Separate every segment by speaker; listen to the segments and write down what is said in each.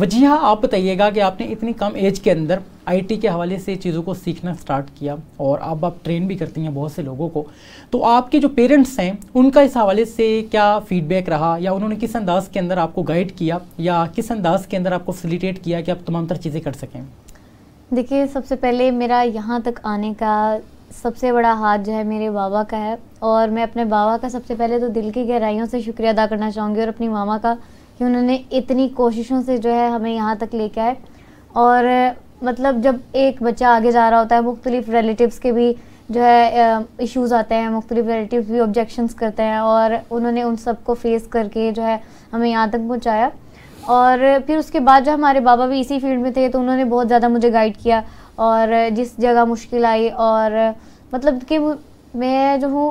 Speaker 1: जी हाँ आप बताइएगा कि आपने इतनी कम एज के अंदर आईटी के हवाले से चीज़ों को सीखना स्टार्ट किया और अब आप ट्रेन भी करती हैं बहुत से लोगों को तो आपके जो पेरेंट्स हैं उनका इस हवाले से क्या फीडबैक रहा या उन्होंने किस अंदाज के अंदर आपको गाइड किया या किस अंदाज के अंदर आपको फैसिलिटेट किया कि आप तमाम तरह चीज़ें कर सकें
Speaker 2: देखिए सबसे पहले मेरा यहाँ तक आने का सबसे बड़ा हाथ जो है मेरे बाबा का है और मैं अपने बाबा का सबसे पहले तो दिल की गहराइयों से शुक्रिया अदा करना चाहूँगी और अपनी मामा का कि उन्होंने इतनी कोशिशों से जो है हमें यहाँ तक लेके आए और मतलब जब एक बच्चा आगे जा रहा होता है मुख्तलिफ रिलेटिव्स के भी जो है इश्यूज़ आते हैं मुख्तलिफ रिलेटिव्स भी ऑब्जेक्शंस करते हैं और उन्होंने उन सब को फेस करके जो है हमें यहाँ तक पहुँचाया और फिर उसके बाद जो हमारे बाबा भी इसी फील्ड में थे तो उन्होंने बहुत ज़्यादा मुझे गाइड किया और जिस जगह मुश्किल आई और मतलब कि मैं जो हूँ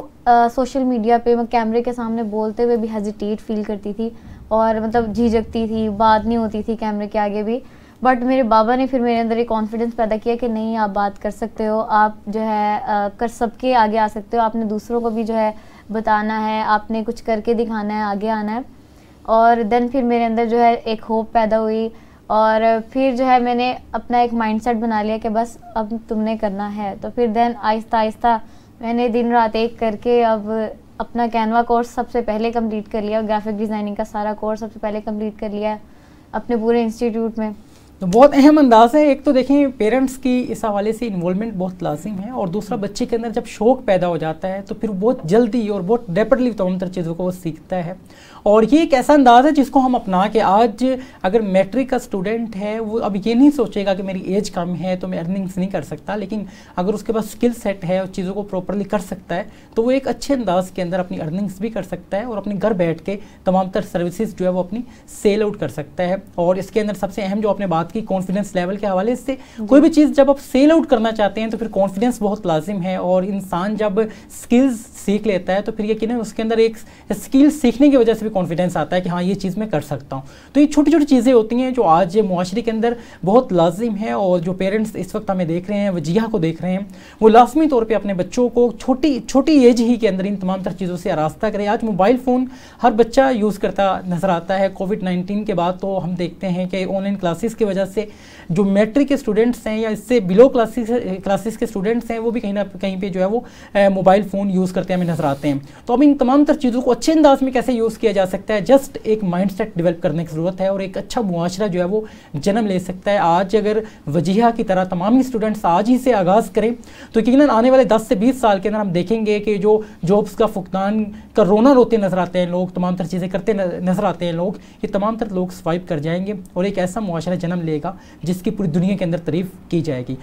Speaker 2: सोशल मीडिया पे मैं कैमरे के सामने बोलते हुए भी हेजिटेट फील करती थी और मतलब झिझकती थी बात नहीं होती थी कैमरे के आगे भी बट मेरे बाबा ने फिर मेरे अंदर एक कॉन्फिडेंस पैदा किया कि नहीं आप बात कर सकते हो आप जो है आ, कर सबके आगे आ सकते हो आपने दूसरों को भी जो है बताना है आपने कुछ करके दिखाना है आगे आना है और देन फिर मेरे अंदर जो है एक होप पैदा हुई और फिर जो है मैंने अपना एक माइंडसेट बना लिया कि बस अब तुमने करना है तो फिर देन आहिस्ता आहिस्ता मैंने दिन रात एक करके अब अपना कैनवा कोर्स सबसे पहले कंप्लीट कर लिया ग्राफिक डिज़ाइनिंग का सारा कोर्स सबसे पहले कंप्लीट कर लिया अपने पूरे इंस्टीट्यूट में
Speaker 1: तो बहुत अहम अंदाज़ है एक तो देखें पेरेंट्स की इस हवाले से इन्वॉलमेंट बहुत लाजिम है और दूसरा बच्चे के अंदर जब शौक पैदा हो जाता है तो फिर बहुत जल्दी और बहुत रेपिडली तमाम तो तरह चीज़ों को वो सीखता है और ये एक ऐसा अंदाज़ है जिसको हम अपना के आज अगर मैट्रिक का स्टूडेंट है वो अब ये नहीं सोचेगा कि मेरी एज कम है तो मैं अर्निंग्स नहीं कर सकता लेकिन अगर उसके पास स्किल सेट है और चीज़ों को प्रॉपरली कर सकता है तो वो एक अच्छे अंदाज के अंदर अपनी अर्निंग्स भी कर सकता है और अपने घर बैठ के तमाम तर सर्विसेज जो है वो अपनी सेल आउट कर सकता है और इसके अंदर सबसे अहम जो आपने बात आपकी कॉन्फिडेंस लेवल के हवाले से कोई भी चीज़ जब आप सेल आउट करना चाहते हैं तो फिर कॉन्फिडेंस बहुत लाजिम है और इंसान जब स्किल्स सीख लेता है तो फिर यकीन उसके अंदर एक स्किल सीखने की वजह से भी कॉन्फिडेंस आता है कि हाँ ये चीज़ मैं कर सकता हूँ तो ये छोटी छोटी चीज़ें होती हैं जो आज माशरे के अंदर बहुत लाजिम है और जो पेरेंट्स इस वक्त हमें देख रहे हैं वजिया को देख रहे हैं वो लाजमी तौर पर अपने बच्चों को छोटी छोटी एज ही के अंदर इन तमाम तरह चीज़ों से आरास्ता करें आज मोबाइल फ़ोन हर बच्चा यूज़ करता नज़र आता है कोविड नाइन्टीन के बाद तो हम देखते हैं कि ऑनलाइन क्लासेस की वजह वजह से जो मेट्रिक के स्टूडेंट्स हैं या इससे बिलो क्लासेस क्लासेस के स्टूडेंट्स हैं वो भी कहीं ना कहीं पे जो है वो मोबाइल फ़ोन यूज़ करते हमें नजर आते हैं तो अब इन तमाम तर चीज़ों को अच्छे अंदाज में कैसे यूज़ किया जा सकता है जस्ट एक माइंड सेट डिवेलप करने की ज़रूरत है और एक अच्छा मुआरा जो है वो जन्म ले सकता है आज अगर वजीहा की तरह तमाम ही स्टूडेंट्स आज ही से आगाज़ करें तो यकीन आने वाले दस से बीस साल के अंदर हम देखेंगे कि जो जॉब्स का फुकदान का रोना रोते नज़र आते हैं लोग तमाम तर चीज़ें करते नज़र आते हैं लोग ये तमाम तर लोग स्वाइप कर जाएंगे और एक ऐसा मुआरा जन्म ले मिलेगा जिसकी पूरी दुनिया के अंदर तारीफ की जाएगी